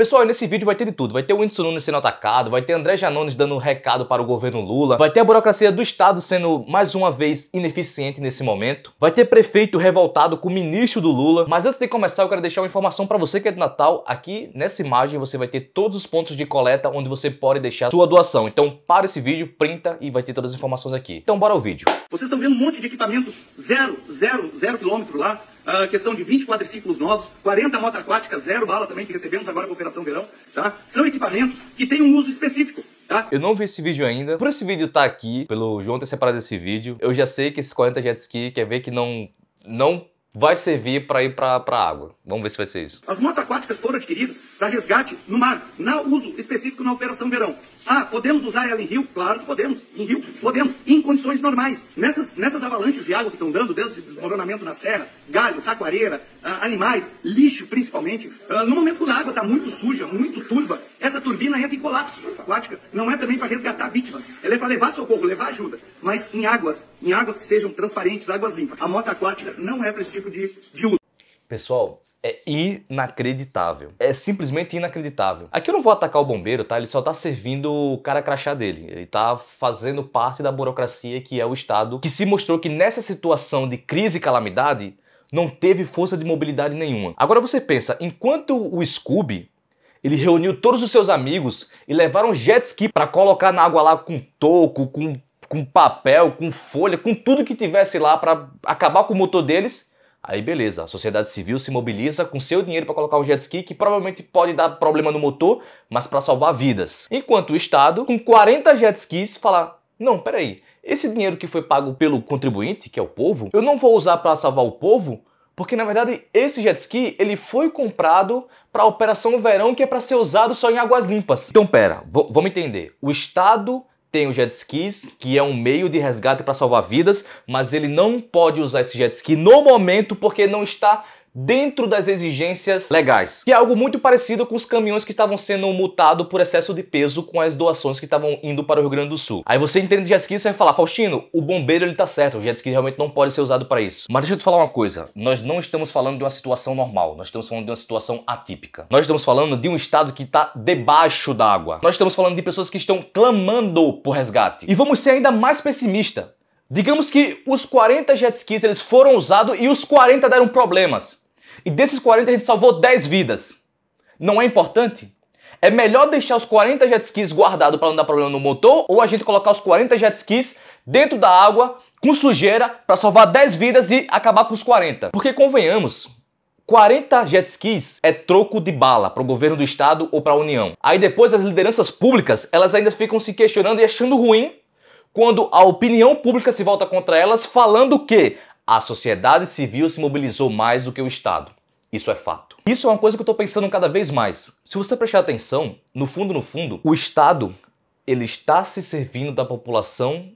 Pessoal, nesse vídeo vai ter de tudo. Vai ter o Whindersson Nunes sendo atacado, vai ter André Janones dando um recado para o governo Lula, vai ter a burocracia do Estado sendo mais uma vez ineficiente nesse momento, vai ter prefeito revoltado com o ministro do Lula. Mas antes de começar, eu quero deixar uma informação para você que é de Natal. Aqui nessa imagem você vai ter todos os pontos de coleta onde você pode deixar sua doação. Então para esse vídeo, printa e vai ter todas as informações aqui. Então bora ao vídeo. Vocês estão vendo um monte de equipamento zero, zero, zero quilômetro lá a questão de 20 quadriciclos novos, 40 motos aquáticas, zero bala também, que recebemos agora com a Operação Verão, tá? São equipamentos que têm um uso específico. Tá? Eu não vi esse vídeo ainda. Por esse vídeo estar tá aqui, pelo João ter separado esse vídeo, eu já sei que esses 40 jet ski quer ver que não não vai servir para ir para a água. Vamos ver se vai ser isso. As motos aquáticas foram adquiridas para resgate no mar, na uso específico na Operação Verão. Ah, podemos usar ela em rio? Claro que podemos. Em rio, podemos. Em condições normais. Nessas, nessas avalanches de água que estão dando, desde o desmoronamento na serra, galho, taquareira, ah, animais, lixo principalmente, ah, no momento que a água está muito suja, muito turva, essa turbina entra em colapso aquática. Não é também para resgatar vítimas. Ela é para levar socorro, levar ajuda. Mas em águas, em águas que sejam transparentes, águas limpas. A moto aquática não é para esse tipo de, de uso. Pessoal, é inacreditável. É simplesmente inacreditável. Aqui eu não vou atacar o bombeiro, tá? Ele só tá servindo o cara crachá dele. Ele tá fazendo parte da burocracia que é o Estado, que se mostrou que nessa situação de crise e calamidade não teve força de mobilidade nenhuma. Agora você pensa, enquanto o Scooby, ele reuniu todos os seus amigos e levaram jet ski para colocar na água lá com toco, com, com papel, com folha, com tudo que tivesse lá para acabar com o motor deles. Aí beleza, a sociedade civil se mobiliza com seu dinheiro para colocar um jet ski que provavelmente pode dar problema no motor, mas para salvar vidas. Enquanto o Estado, com 40 jet skis, fala: não, peraí, esse dinheiro que foi pago pelo contribuinte, que é o povo, eu não vou usar para salvar o povo, porque na verdade esse jet ski ele foi comprado para a operação verão que é para ser usado só em águas limpas. Então pera, vamos entender. O estado tem o jet skis, que é um meio de resgate para salvar vidas, mas ele não pode usar esse jet ski no momento porque não está dentro das exigências legais, que é algo muito parecido com os caminhões que estavam sendo multados por excesso de peso com as doações que estavam indo para o Rio Grande do Sul. Aí você entende jet ski e você vai falar, Faustino, o bombeiro ele tá certo, o jet ski realmente não pode ser usado para isso. Mas deixa eu te falar uma coisa, nós não estamos falando de uma situação normal, nós estamos falando de uma situação atípica. Nós estamos falando de um estado que está debaixo d'água. Nós estamos falando de pessoas que estão clamando por resgate. E vamos ser ainda mais pessimista. Digamos que os 40 jet skis eles foram usados e os 40 deram problemas. E desses 40 a gente salvou 10 vidas. Não é importante? É melhor deixar os 40 jet skis guardados para não dar problema no motor ou a gente colocar os 40 jet skis dentro da água com sujeira para salvar 10 vidas e acabar com os 40? Porque convenhamos, 40 jet skis é troco de bala para o governo do estado ou para a União. Aí depois as lideranças públicas, elas ainda ficam se questionando e achando ruim quando a opinião pública se volta contra elas, falando que a sociedade civil se mobilizou mais do que o Estado. Isso é fato. Isso é uma coisa que eu estou pensando cada vez mais. Se você prestar atenção, no fundo, no fundo, o Estado ele está se servindo da população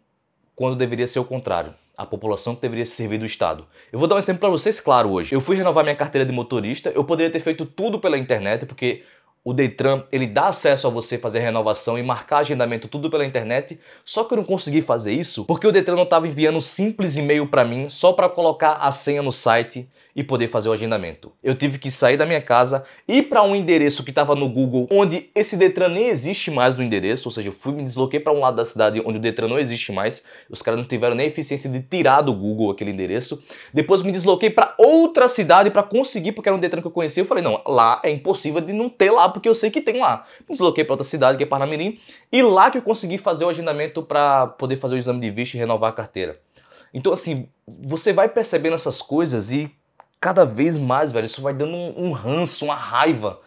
quando deveria ser o contrário. A população que deveria se servir do Estado. Eu vou dar um exemplo para vocês claro hoje. Eu fui renovar minha carteira de motorista, eu poderia ter feito tudo pela internet, porque o Detran ele dá acesso a você fazer renovação e marcar agendamento tudo pela internet, só que eu não consegui fazer isso porque o Detran não estava enviando um simples e-mail para mim só para colocar a senha no site e poder fazer o agendamento. Eu tive que sair da minha casa, ir para um endereço que estava no Google, onde esse Detran nem existe mais no endereço, ou seja, eu fui me desloquei para um lado da cidade onde o Detran não existe mais. Os caras não tiveram nem a eficiência de tirar do Google aquele endereço. Depois me desloquei para outra cidade para conseguir, porque era um Detran que eu conhecia. Eu falei, não, lá é impossível de não ter lá porque eu sei que tem lá. Me desloquei para outra cidade, que é Parnamirim, e lá que eu consegui fazer o agendamento para poder fazer o exame de visto e renovar a carteira. Então, assim, você vai percebendo essas coisas e cada vez mais, velho, isso vai dando um, um ranço, uma raiva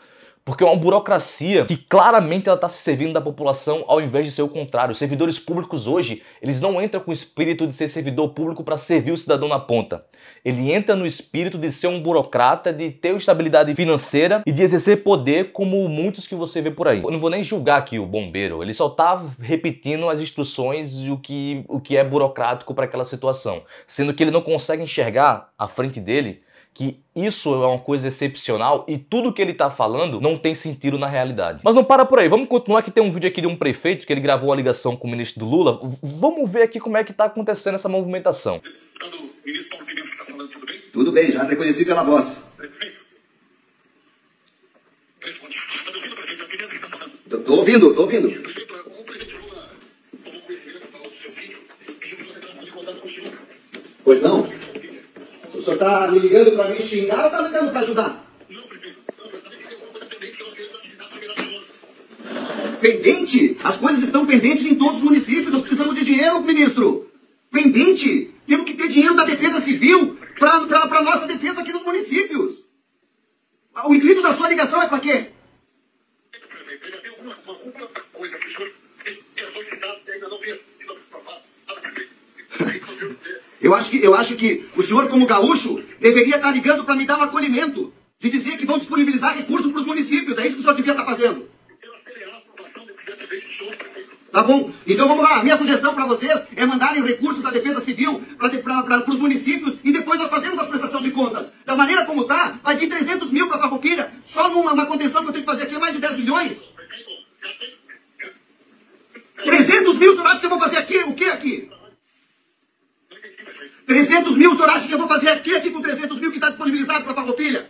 porque é uma burocracia que claramente ela está se servindo da população ao invés de ser o contrário. Os servidores públicos hoje, eles não entram com o espírito de ser servidor público para servir o cidadão na ponta. Ele entra no espírito de ser um burocrata, de ter estabilidade financeira e de exercer poder como muitos que você vê por aí. Eu não vou nem julgar aqui o bombeiro, ele só está repetindo as instruções e o que, o que é burocrático para aquela situação, sendo que ele não consegue enxergar à frente dele que isso é uma coisa excepcional e tudo que ele tá falando não tem sentido na realidade. Mas não para por aí, vamos continuar que tem um vídeo aqui de um prefeito que ele gravou a ligação com o ministro do Lula. Vamos ver aqui como é que tá acontecendo essa movimentação. Deputado ministro Paulo Pimenta tá falando, tudo bem? Tudo bem, já reconheci pela voz. Prefeito. Prefeito, tá ouvindo, prefeito, tá tô ouvindo, tô ouvindo. tá me ligando para me xingar ou tá ligando para ajudar? Não, prefeito. Pendente? As coisas estão pendentes em todos os municípios. Nós precisamos de dinheiro, ministro. Pendente? Temos que ter dinheiro da defesa civil para nossa defesa aqui nos municípios. O intuito da sua ligação é para quê? Eu acho que, eu acho que senhor, como gaúcho, deveria estar ligando para me dar um acolhimento, de dizer que vão disponibilizar recursos para os municípios. É isso que o senhor devia estar tá fazendo. Tá bom? Então vamos lá. A minha sugestão para vocês é mandarem recursos da Defesa Civil para os municípios e depois nós fazemos as prestações de contas. Da maneira como está, vai vir 300 mil para a Farroupilha. Só numa contenção que eu tenho que fazer aqui é mais de 10 milhões. 300 mil, o senhor acha que eu vou fazer aqui, aqui com 300 mil que está disponibilizado para a farroupilha?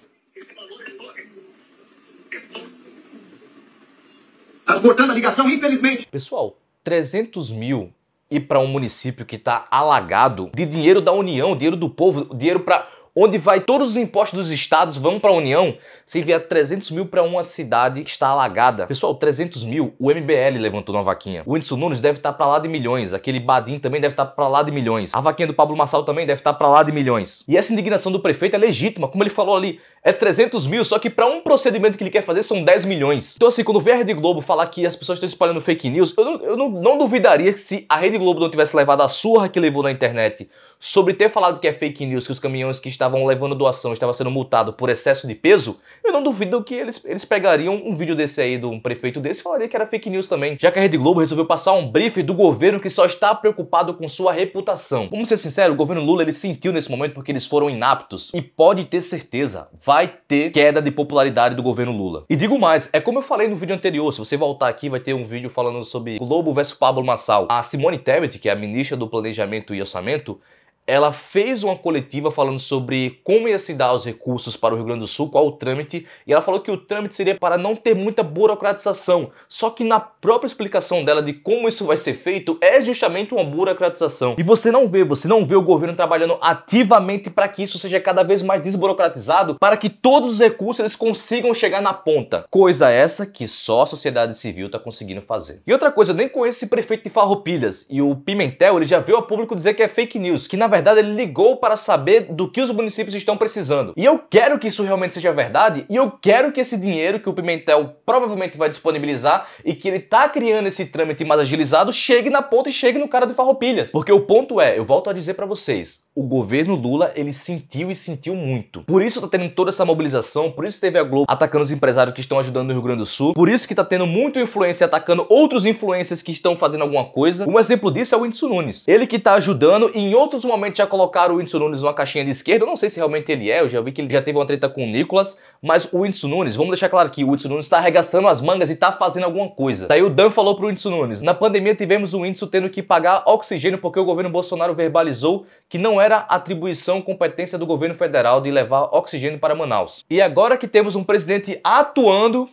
Está cortando a ligação, infelizmente. Pessoal, 300 mil e para um município que está alagado de dinheiro da União, dinheiro do povo, dinheiro para onde vai todos os impostos dos estados vão para a União, se enviar 300 mil para uma cidade que está alagada. Pessoal, 300 mil, o MBL levantou uma vaquinha. O Whindersson Nunes deve estar tá para lá de milhões, aquele Badin também deve estar tá para lá de milhões. A vaquinha do Pablo Massal também deve estar tá para lá de milhões. E essa indignação do prefeito é legítima, como ele falou ali, é 300 mil, só que para um procedimento que ele quer fazer são 10 milhões. Então assim, quando vê a Rede Globo falar que as pessoas estão espalhando fake news, eu não, eu não, não duvidaria que se a Rede Globo não tivesse levado a surra que levou na internet sobre ter falado que é fake news, que os caminhões que estavam estavam levando doação estava sendo multado por excesso de peso, eu não duvido que eles, eles pegariam um vídeo desse aí de um prefeito desse e falaria que era fake news também, já que a Rede Globo resolveu passar um briefing do governo que só está preocupado com sua reputação. Vamos ser sinceros, o governo Lula ele sentiu nesse momento porque eles foram inaptos e pode ter certeza, vai ter queda de popularidade do governo Lula. E digo mais, é como eu falei no vídeo anterior, se você voltar aqui vai ter um vídeo falando sobre Globo versus Pablo Massal. A Simone Tebet, que é a ministra do Planejamento e Orçamento, ela fez uma coletiva falando sobre como ia se dar os recursos para o Rio Grande do Sul, qual o trâmite, e ela falou que o trâmite seria para não ter muita burocratização. Só que na própria explicação dela de como isso vai ser feito é justamente uma burocratização. E você não vê, você não vê o governo trabalhando ativamente para que isso seja cada vez mais desburocratizado, para que todos os recursos eles consigam chegar na ponta. Coisa essa que só a sociedade civil está conseguindo fazer. E outra coisa, eu nem conheço esse prefeito de Farroupilhas, e o Pimentel, ele já veio a público dizer que é fake news, que na verdade verdade, ele ligou para saber do que os municípios estão precisando. E eu quero que isso realmente seja verdade, e eu quero que esse dinheiro que o Pimentel provavelmente vai disponibilizar e que ele tá criando esse trâmite mais agilizado chegue na ponta e chegue no cara de farroupilhas. Porque o ponto é, eu volto a dizer para vocês, o governo Lula, ele sentiu e sentiu muito. Por isso tá tendo toda essa mobilização, por isso teve a Globo atacando os empresários que estão ajudando no Rio Grande do Sul, por isso que tá tendo muito influência atacando outros influências que estão fazendo alguma coisa. Um exemplo disso é o Whindersson Nunes. Ele que tá ajudando e em outros momentos já colocaram o Whindersson Nunes numa caixinha de esquerda, eu não sei se realmente ele é, eu já vi que ele já teve uma treta com o Nicolas, mas o Whindersson Nunes, vamos deixar claro que o Whindersson Nunes tá arregaçando as mangas e tá fazendo alguma coisa. Daí o Dan falou pro Whindersson Nunes, na pandemia tivemos o Whindersson tendo que pagar oxigênio porque o governo Bolsonaro verbalizou que não era é era atribuição competência do governo federal de levar oxigênio para Manaus. E agora que temos um presidente atuando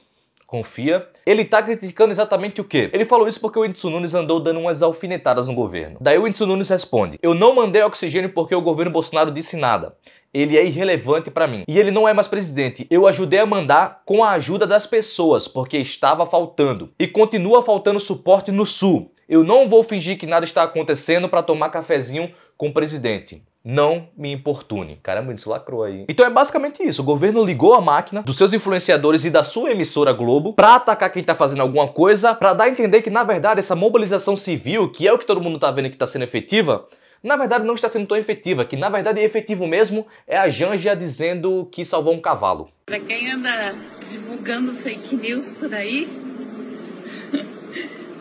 confia. Ele está criticando exatamente o quê? Ele falou isso porque o Edson Nunes andou dando umas alfinetadas no governo. Daí o Edson Nunes responde: Eu não mandei oxigênio porque o governo Bolsonaro disse nada. Ele é irrelevante para mim. E ele não é mais presidente. Eu ajudei a mandar com a ajuda das pessoas, porque estava faltando. E continua faltando suporte no Sul. Eu não vou fingir que nada está acontecendo para tomar cafezinho com o presidente. Não me importune. Caramba, isso lacrou aí. Então é basicamente isso. O governo ligou a máquina dos seus influenciadores e da sua emissora Globo para atacar quem tá fazendo alguma coisa, para dar a entender que, na verdade, essa mobilização civil, que é o que todo mundo tá vendo que tá sendo efetiva, na verdade não está sendo tão efetiva, que na verdade é efetivo mesmo é a Janja dizendo que salvou um cavalo. Para quem anda divulgando fake news por aí,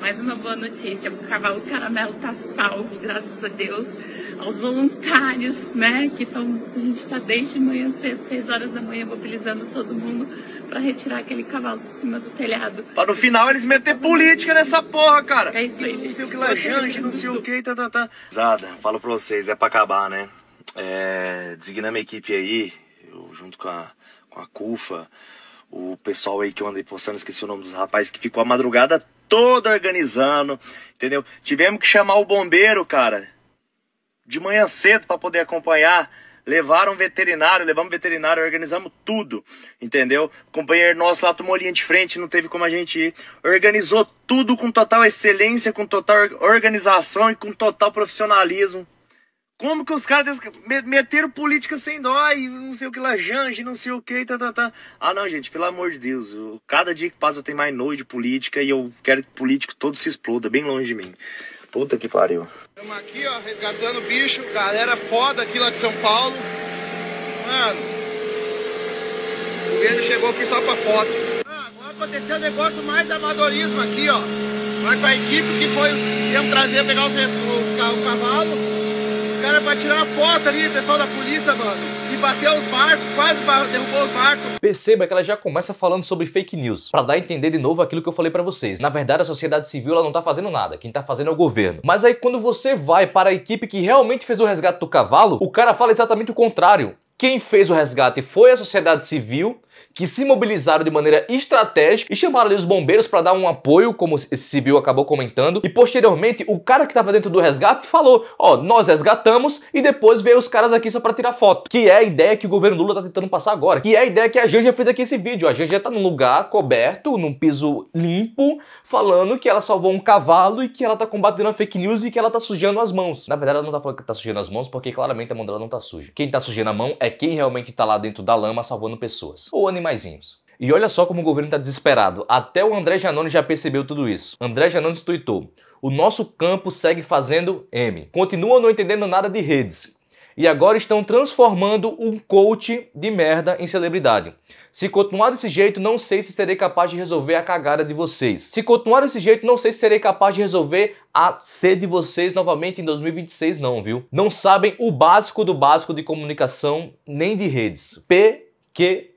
mais uma boa notícia, o Cavalo Caramelo tá salvo, graças a Deus, aos voluntários, né, que estão, a gente está desde manhã cedo, 6 horas da manhã, mobilizando todo mundo para retirar aquele cavalo de cima do telhado. Para no final eles meter política nessa porra, cara. É isso aí, gente. Não sei o que gente, não sei o que, tá, tá, tá. Zada, falo pra vocês, é pra acabar, né? É, designamos a equipe aí, eu, junto com a, com a CUFA, o pessoal aí que eu andei postando, esqueci o nome dos rapazes, que ficou a madrugada todo organizando, entendeu? Tivemos que chamar o bombeiro, cara, de manhã cedo para poder acompanhar. Levaram um veterinário, levamos um veterinário, organizamos tudo, entendeu? O companheiro nosso lá tomou linha de frente, não teve como a gente ir. Organizou tudo com total excelência, com total organização e com total profissionalismo. Como que os caras meteram política sem dó e não sei o que lá, Jange, não sei o que, tá, tá, tá. Ah, não, gente, pelo amor de Deus. Eu, cada dia que passa eu tenho mais nojo de política e eu quero que o político todo se exploda, bem longe de mim. Puta que pariu. Estamos aqui, ó, resgatando bicho, galera foda aqui lá de São Paulo. Mano, o governo chegou aqui só pra foto. Ah, agora aconteceu um negócio mais amadorismo aqui, ó. Mas com a equipe que foi, viemos trazer, pegar o o, o cavalo cara pra tirar uma foto ali, pessoal da polícia, mano. E bateu os barcos, quase derrubou os barcos. Perceba que ela já começa falando sobre fake news, para dar a entender de novo aquilo que eu falei para vocês. Na verdade, a sociedade civil ela não tá fazendo nada, quem tá fazendo é o governo. Mas aí quando você vai para a equipe que realmente fez o resgate do cavalo, o cara fala exatamente o contrário. Quem fez o resgate foi a sociedade civil que se mobilizaram de maneira estratégica e chamaram ali os bombeiros para dar um apoio, como esse civil acabou comentando. E posteriormente, o cara que estava dentro do resgate falou: Ó, oh, nós resgatamos e depois veio os caras aqui só para tirar foto. Que é a ideia que o governo Lula tá tentando passar agora. Que é a ideia que a Janja fez aqui esse vídeo. A Janja tá num lugar coberto, num piso limpo, falando que ela salvou um cavalo e que ela tá combatendo a fake news e que ela tá sujando as mãos. Na verdade, ela não tá falando que tá sujando as mãos porque claramente a mão dela não tá suja. Quem tá sujando a mão é quem realmente tá lá dentro da lama salvando pessoas ou animaizinhos. E olha só como o governo está desesperado. Até o André Janone já percebeu tudo isso. André Janone tweetou: O nosso campo segue fazendo M. Continua não entendendo nada de redes. E agora estão transformando um coach de merda em celebridade. Se continuar desse jeito, não sei se serei capaz de resolver a cagada de vocês. Se continuar desse jeito, não sei se serei capaz de resolver a C de vocês novamente em 2026, não, viu? Não sabem o básico do básico de comunicação nem de redes. P, Q,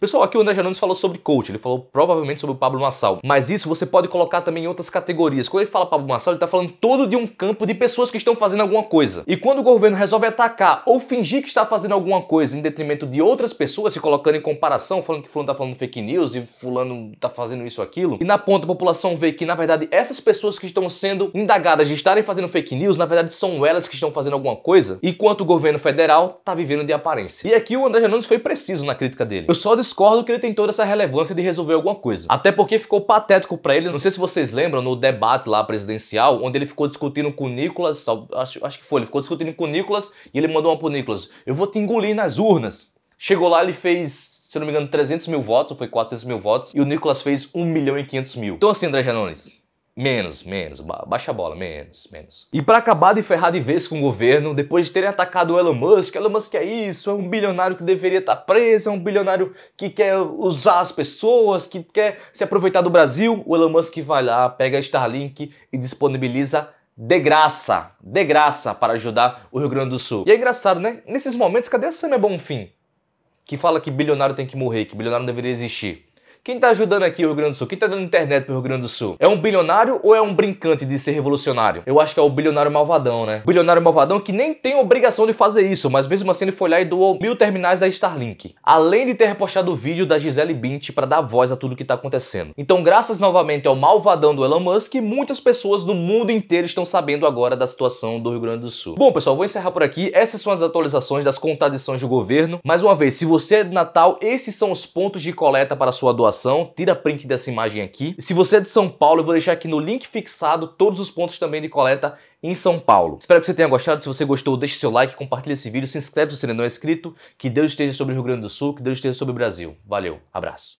Pessoal, aqui o André Janones falou sobre coach, ele falou provavelmente sobre o Pablo Massal, mas isso você pode colocar também em outras categorias. Quando ele fala Pablo Massal, ele está falando todo de um campo de pessoas que estão fazendo alguma coisa. E quando o governo resolve atacar ou fingir que está fazendo alguma coisa em detrimento de outras pessoas, se colocando em comparação, falando que fulano está falando fake news e fulano está fazendo isso aquilo, e na ponta a população vê que na verdade essas pessoas que estão sendo indagadas de estarem fazendo fake news, na verdade são elas que estão fazendo alguma coisa, enquanto o governo federal está vivendo de aparência. E aqui o André Janones foi preciso na crítica dele. Eu só discordo que ele tem toda essa relevância de resolver alguma coisa. Até porque ficou patético para ele, não sei se vocês lembram, no debate lá presidencial, onde ele ficou discutindo com o Nicolas, acho, acho que foi, ele ficou discutindo com o Nicolas e ele mandou uma pro Nicolas, eu vou te engolir nas urnas. Chegou lá, ele fez se eu não me engano, 300 mil votos, ou foi 400 mil votos, e o Nicolas fez 1 milhão e 500 mil. Então assim, André Janones, Menos, menos, baixa a bola, menos, menos. E para acabar de ferrar de vez com o governo, depois de terem atacado o Elon Musk, Elon Musk é isso, é um bilionário que deveria estar tá preso, é um bilionário que quer usar as pessoas, que quer se aproveitar do Brasil, o Elon Musk vai lá, pega a Starlink e disponibiliza de graça, de graça para ajudar o Rio Grande do Sul. E é engraçado, né? Nesses momentos, cadê a Samia Bonfim? Que fala que bilionário tem que morrer, que bilionário não deveria existir. Quem está ajudando aqui o Rio Grande do Sul? Quem está dando internet para o Rio Grande do Sul? É um bilionário ou é um brincante de ser revolucionário? Eu acho que é o bilionário malvadão, né? bilionário malvadão que nem tem obrigação de fazer isso, mas mesmo assim ele foi lá e doou mil terminais da Starlink. Além de ter repostado o vídeo da Gisele Bint para dar voz a tudo que está acontecendo. Então, graças novamente ao malvadão do Elon Musk, muitas pessoas do mundo inteiro estão sabendo agora da situação do Rio Grande do Sul. Bom, pessoal, vou encerrar por aqui. Essas são as atualizações das contradições do governo. Mais uma vez, se você é de Natal, esses são os pontos de coleta para sua doação situação, tira print dessa imagem aqui. Se você é de São Paulo, eu vou deixar aqui no link fixado todos os pontos também de coleta em São Paulo. Espero que você tenha gostado. Se você gostou, deixe seu like, compartilhe esse vídeo, se inscreve se você ainda não é inscrito. Que Deus esteja sobre o Rio Grande do Sul, que Deus esteja sobre o Brasil. Valeu, abraço.